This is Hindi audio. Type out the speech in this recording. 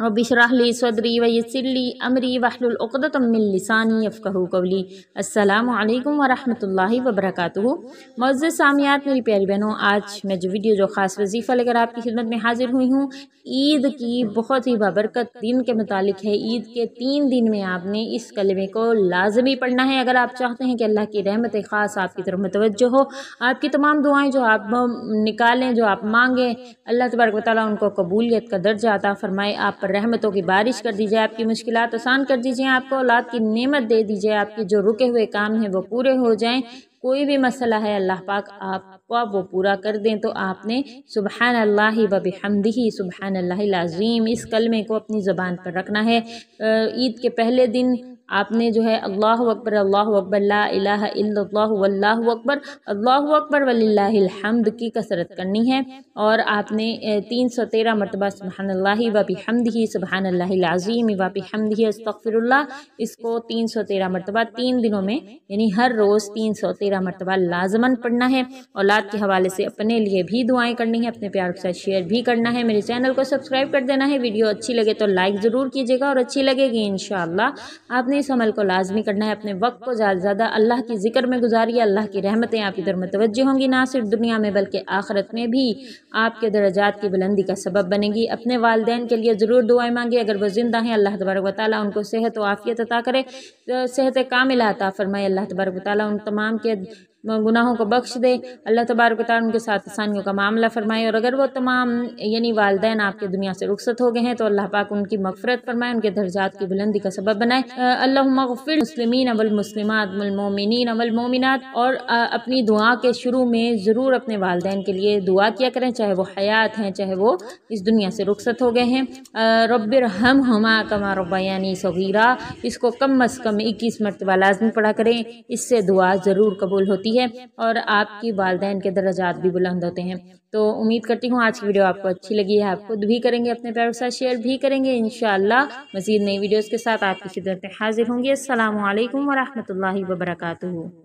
और रबिशराहली सदरी वयसरली अमरी वहलुलतमिलसानी यफ़ू कवली अल्लाम वरहमल वबरक मज़ सामियात मेरी प्यारी बहनों आज मैं जो वीडियो जो ख़ास वजीफ़ा लेकर आपकी खिदमत में हाज़िर हुई हूँ ईद की बहुत ही बबरकत दिन के मतलब है ईद के तीन दिन में आपने इस कलमे को लाजमी पढ़ना है अगर आप चाहते हैं कि अल्लाह की रहमत ख़ास आपकी तरफ मतवजह हो आपकी तमाम दुआएँ जो आप निकालें जो आप मांगें अल्लाह तबारक वाली उनको कबूलियत का दर्जा आता फ़रमाए आप पर रहमतों की बारिश कर दीजिए आपकी मुश्किल आसान कर दीजिए आपको औलाद की नेमत दे दीजिए आपके जो रुके हुए काम हैं वो पूरे हो जाएं कोई भी मसला है अल्लाह पाक आपका वो पूरा कर दें तो आपने सुबहान अल्लाह वब हमदही सुबहान अल्लाह लाजीम इस कलमे को अपनी ज़बान पर रखना है ईद के पहले दिन आपने जो है अल्लाह अकबर अल्लाह अकबर ला अल्लाह अकबर अल्लाह अकबर वल्हमद की कसरत करनी है और आपने तीन सौ तेरह मरतबा सुबहानल्ला वापी हमद ही सुबहानल्लाज़ीम वापी हमद ही अस्तफ़िरल्ला इसको तीन सौ तेरह मरतबा तीन दिनों में यानी हर रोज़ तीन सौ तेरह मरतबा लाजमन पढ़ना है औलाद के हवाले से अपने लिए भी दुआएँ करनी है अपने प्यार के साथ शेयर भी करना है मेरे चैनल को सब्सक्राइब कर देना है वीडियो अच्छी लगे तो लाइक ज़रूर कीजिएगा और अच्छी लगेगी इन आपने इस अमल को लाजमी करना है अपने वक्त को ज़्यादा ज़्यादा अल्लाह की ज़िक्र में गुजारिए अल्लाह की रहमतें आप इधर मुतवजह होंगी ना सिर्फ दुनिया में बल्कि आखरत में भी आपके दर्जात की बुलंदी का सबब बनेगी अपने वालदेन के लिए ज़रूर दुआएं मांगी अगर वह ज़िंदा हैं अल्लाह तबारक वाली उनको सेहत व आफ़ियत अता करे सेहत काम फ़रमाए अल्लाह तबारक वाली उन तमाम के गुनाहों को बख्श दे अल्लाह तबारक उनके साथ आसानियों का मामला फरमाए और अगर वो तमाम यानी वालदेन आपके दुनिया से रुखसत हो गए हैं तो अल्लाह पाक उनकी मफफरत फरमाए उनके दर्जात की बुलंदी का सबब बनाए अल्लाह मुस्लिमीन अवलमसलिमातमिन अवलमोमिनत और अपनी दुआ के शुरू में ज़रूर अपने वालदेन के लिए दुआ किया करें चाहे वो हयात हैं चाहे वो इस दुनिया से रुखसत हो गए हैं रब्बिर हम हमा कमा रबानी सगीरा इसको कम अज़ कम इक्कीस मरतबा लाजमी पढ़ा करें इससे दुआ ज़रूर कबूल होती होती है और आपकी वालदेन के दर्जात भी बुलंद होते हैं तो उम्मीद करती हूँ आज की वीडियो आपको अच्छी लगी है आप खुद भी करेंगे अपने प्यारों के साथ शेयर भी करेंगे इन मज़ीद नई वीडियोज़ के साथ आपकी खिदमत हाजिर होंगी असल वरहमल वर्का